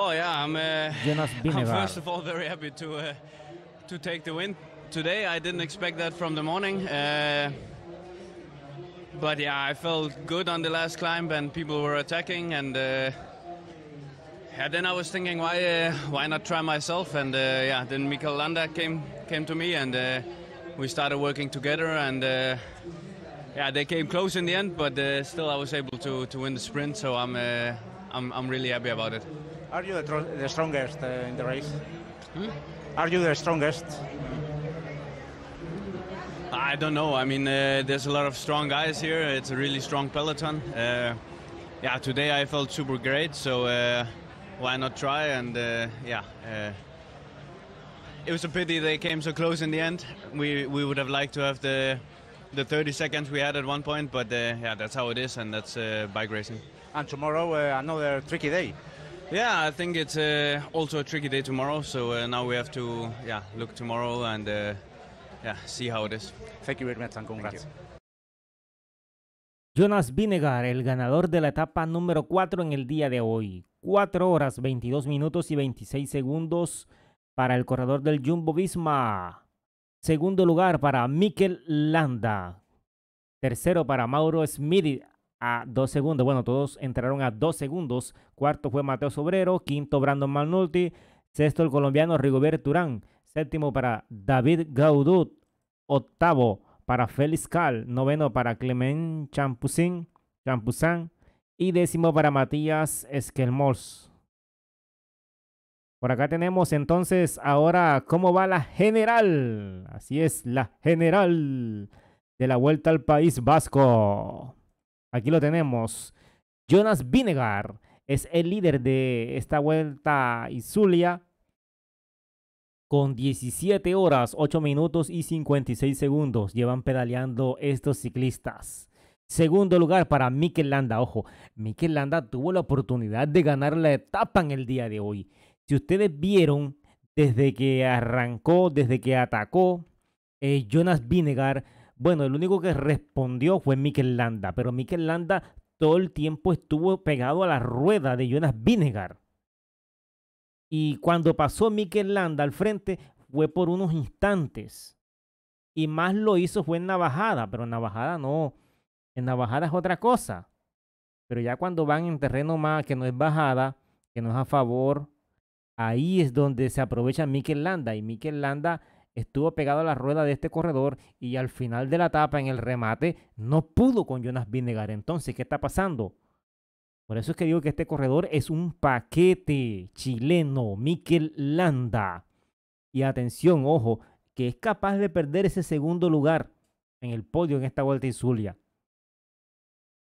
Oh yeah, I'm. Uh, I'm first of all very happy to uh, to take the win today. I didn't expect that from the morning. Uh, but yeah, I felt good on the last climb, and people were attacking, and uh, then I was thinking, why uh, why not try myself? And uh, yeah, then Mikael Landa came came to me, and uh, we started working together, and uh, yeah, they came close in the end, but uh, still I was able to to win the sprint, so I'm uh, I'm I'm really happy about it. Are you the, the strongest uh, in the race? Hmm? Are you the strongest? I don't know. I mean, uh, there's a lot of strong guys here. It's a really strong peloton. Uh, yeah, today I felt super great, so uh, why not try? And uh, yeah, uh, it was a pity they came so close in the end. We we would have liked to have the the 30 seconds we had at one point, but yeah, that's how it is, and that's bike racing. And tomorrow another tricky day. Yeah, I think it's uh, also a tricky day tomorrow. So uh, now we have to yeah look tomorrow and uh, yeah see how it is. Thank you very much and congrats. Jonas Vinegar, el ganador de la etapa número 4 en el día de hoy. 4 horas 22 minutos y 26 segundos para el corredor del Jumbo Visma. Segundo lugar para Mikel Landa. Tercero para Mauro Smith a dos segundos. Bueno, todos entraron a dos segundos. Cuarto fue Mateo Sobrero, quinto Brandon Malnulti, sexto el colombiano Rigobert Turán, séptimo para David Gaudut, octavo para Félix Cal, noveno para Clement Champusin, Champusin y décimo para Matías Esquelmos. Por acá tenemos entonces ahora cómo va la general. Así es, la general de la vuelta al País Vasco. Aquí lo tenemos. Jonas Vinegar es el líder de esta vuelta y Zulia con 17 horas, 8 minutos y 56 segundos llevan pedaleando estos ciclistas. Segundo lugar para Mikel Landa. Ojo, Mikel Landa tuvo la oportunidad de ganar la etapa en el día de hoy. Si ustedes vieron, desde que arrancó, desde que atacó, eh, Jonas Vinegar bueno, el único que respondió fue Mikel Landa, pero Mikel Landa todo el tiempo estuvo pegado a la rueda de Jonas Vinegar. Y cuando pasó Mikel Landa al frente fue por unos instantes. Y más lo hizo fue en Navajada, pero en Navajada no. En Navajada es otra cosa. Pero ya cuando van en terreno más que no es bajada, que no es a favor, ahí es donde se aprovecha Mikel Landa. Y Mikel Landa estuvo pegado a la rueda de este corredor y al final de la etapa en el remate no pudo con Jonas Vinegar. Entonces, ¿qué está pasando? Por eso es que digo que este corredor es un paquete chileno, Mikel Landa. Y atención, ojo, que es capaz de perder ese segundo lugar en el podio en esta vuelta Zulia.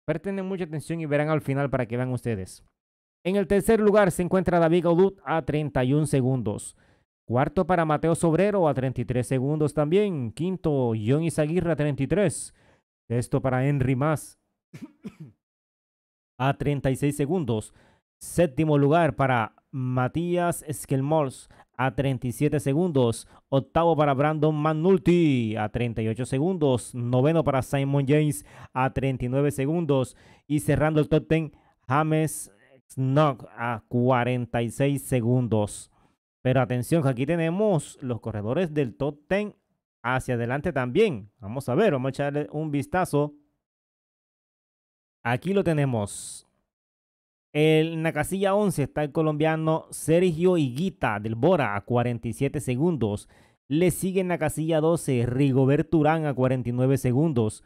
Presten mucha atención y verán al final para que vean ustedes. En el tercer lugar se encuentra David Gaudut a 31 segundos. Cuarto para Mateo Sobrero a 33 segundos también. Quinto, John Izaguirre a 33. Sexto para Henry Más a 36 segundos. Séptimo lugar para Matías Esquelmors a 37 segundos. Octavo para Brandon Manulti a 38 segundos. Noveno para Simon James a 39 segundos. Y cerrando el top ten, James Snock a 46 segundos. Pero atención, que aquí tenemos los corredores del top 10 hacia adelante también. Vamos a ver, vamos a echarle un vistazo. Aquí lo tenemos. En la casilla 11 está el colombiano Sergio Higuita del Bora a 47 segundos. Le sigue en la casilla 12 Rigobert Urán a 49 segundos.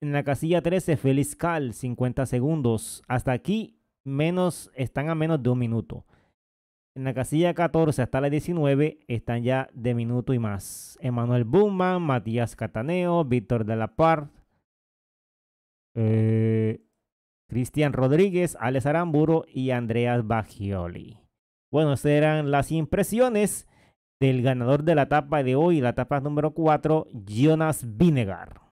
En la casilla 13 Félix Cal 50 segundos. Hasta aquí menos, están a menos de un minuto. En la casilla 14 hasta la 19 están ya de minuto y más. Emanuel Bumman, Matías Cataneo, Víctor de la Par, eh, Cristian Rodríguez, Alex Aramburo y Andreas Bagioli. Bueno, esas eran las impresiones del ganador de la etapa de hoy, la etapa número 4, Jonas Vinegar.